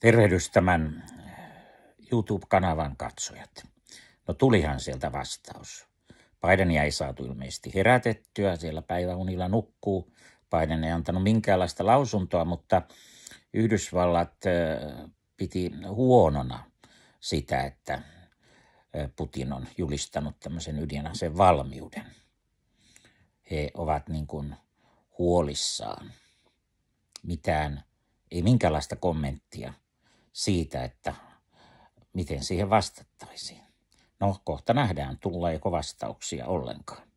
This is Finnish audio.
Tervehdys tämän eh, YouTube-kanavan katsojat. No tulihan sieltä vastaus. Bidenia ei saatu ilmeisesti herätettyä, siellä päiväunilla nukkuu. Biden ei antanut minkäänlaista lausuntoa, mutta Yhdysvallat eh, piti huonona sitä, että eh, Putin on julistanut tämmöisen ydinaseen valmiuden. He ovat niin kuin huolissaan. Mitään, ei minkäänlaista kommenttia – siitä, että miten siihen vastattaisiin. No, kohta nähdään, tuleeko vastauksia ollenkaan.